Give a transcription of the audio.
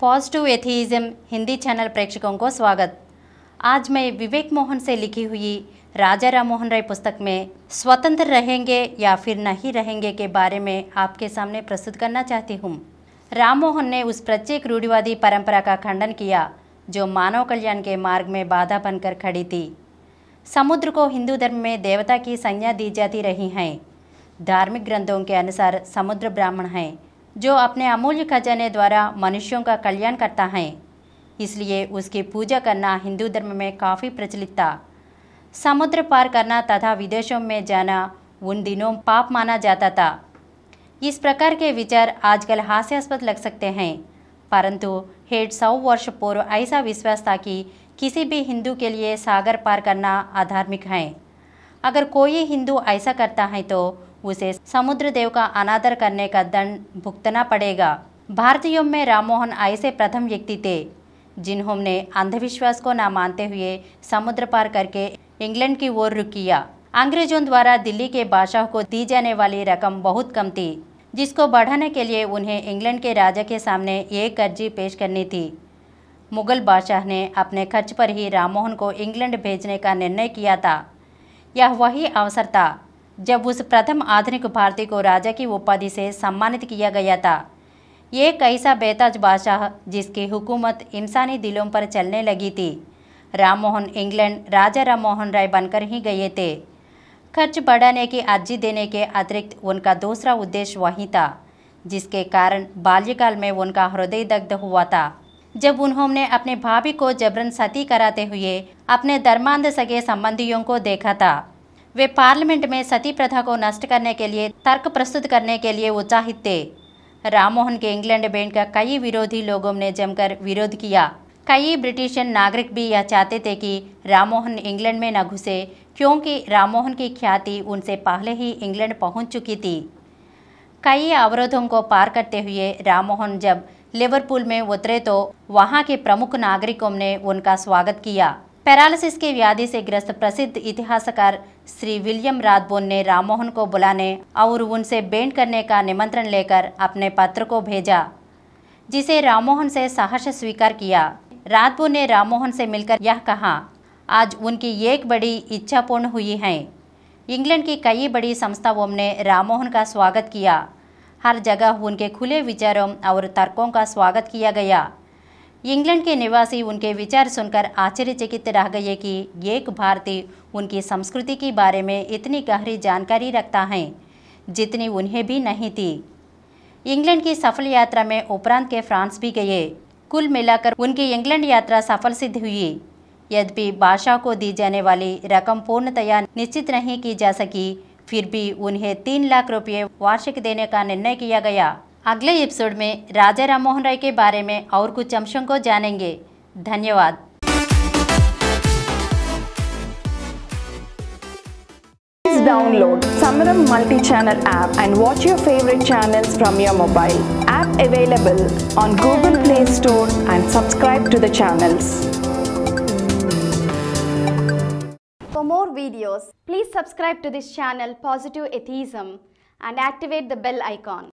Positive एथीइज्म Hindi channel प्रेक्षकों को स्वागत आज मैं विवेक मोहन से लिखी हुई राजा राम मोहन राय पुस्तक में स्वतंत्र रहेंगे या फिर नहीं रहेंगे के बारे में आपके सामने प्रस्तुत करना चाहती हूँ राम मोहन ने उस प्रत्येक रूढ़िवादी परंपरा का खंडन किया जो मानव कल्याण के मार्ग में बाधा बनकर खड़ी थी समुद्र को हिंदू धर्म में देवता की संज्ञा दी जाती रही हैं धार्मिक ग्रंथों के अनुसार समुद्र ब्राह्मण हैं जो अपने अमूल्य खजाने द्वारा मनुष्यों का कल्याण करता है इसलिए उसकी पूजा करना हिंदू धर्म में काफ़ी प्रचलित था समुद्र पार करना तथा विदेशों में जाना उन दिनों पाप माना जाता था इस प्रकार के विचार आजकल हास्यास्पद लग सकते हैं परंतु हेड सौ वर्ष पूर्व ऐसा विश्वास था कि किसी भी हिंदू के लिए सागर पार करना आधार्मिक है अगर कोई हिंदू ऐसा करता है तो उसे समुद्र देव का अनादर करने का दंड भुगतना पड़ेगा भारतीयों में राममोहन ऐसे प्रथम व्यक्ति थे जिन्होंने अंधविश्वास को ना मानते हुए समुद्र पार करके इंग्लैंड की ओर रुक किया अंग्रेजों द्वारा दिल्ली के बादशाह को दी जाने वाली रकम बहुत कम थी जिसको बढ़ाने के लिए उन्हें इंग्लैंड के राजा के सामने एक अर्जी पेश करनी थी मुगल बादशाह ने अपने खर्च पर ही राममोहन को इंग्लैंड भेजने का निर्णय किया था यह वही अवसर था जब उस प्रथम आधुनिक भारतीय को राजा की उपाधि से सम्मानित किया गया था ये एक ऐसा बेताज बादशाह जिसकी हुकूमत इंसानी दिलों पर चलने लगी थी राम इंग्लैंड राजा राम मोहन राय बनकर ही गए थे खर्च बढ़ाने की अर्जी देने के अतिरिक्त उनका दूसरा उद्देश्य वही था जिसके कारण बाल्यकाल में उनका हृदय दग्ध हुआ था जब उन्होंने अपने भाभी को जबरन सती कराते हुए अपने धर्मांध सगे संबंधियों को देखा था वे पार्लियामेंट में सती प्रथा को नष्ट करने के लिए तर्क प्रस्तुत करने के लिए उत्साहित थे राममोहन के इंग्लैंड बैंड का कई विरोधी लोगों ने जमकर विरोध किया कई ब्रिटिश नागरिक भी यह चाहते थे कि राममोहन इंग्लैंड में न घुसे क्योंकि राममोहन की ख्याति उनसे पहले ही इंग्लैंड पहुंच चुकी थी कई अवरोधों को पार करते हुए राममोहन जब लिवरपूल में उतरे तो वहां के प्रमुख नागरिकों ने उनका स्वागत किया पैरालिसिस की व्याधि से ग्रस्त प्रसिद्ध इतिहासकार श्री विलियम रातबोन ने राममोहन को बुलाने और उनसे बेंट करने का निमंत्रण लेकर अपने पत्र को भेजा जिसे राममोहन से साहस स्वीकार किया रातबोन ने राममोहन से मिलकर यह कहा आज उनकी एक बड़ी इच्छा पूर्ण हुई है इंग्लैंड की कई बड़ी संस्थाओं ने राममोहन का स्वागत किया हर जगह उनके खुले विचारों और तर्कों का स्वागत किया गया इंग्लैंड के निवासी उनके विचार सुनकर आश्चर्यचकित रह गए कि एक भारतीय उनकी संस्कृति के बारे में इतनी गहरी जानकारी रखता है जितनी उन्हें भी नहीं थी इंग्लैंड की सफल यात्रा में उपरांत के फ्रांस भी गए कुल मिलाकर उनकी इंग्लैंड यात्रा सफल सिद्ध हुई यद्यपि भाषा को दी जाने वाली रकम पूर्णतया निश्चित नहीं की जा सकी फिर भी उन्हें तीन लाख रुपये वार्षिक देने का निर्णय किया गया अगले एपिसोड में राजा राममोहन राय के बारे में और कुछ अंशों को जानेंगे धन्यवाद download Samaram multi-channel app and watch your favorite channels from your mobile. App available on Google Play Store and subscribe to the channels. For more videos, please subscribe to this channel Positive Atheism and activate the bell icon.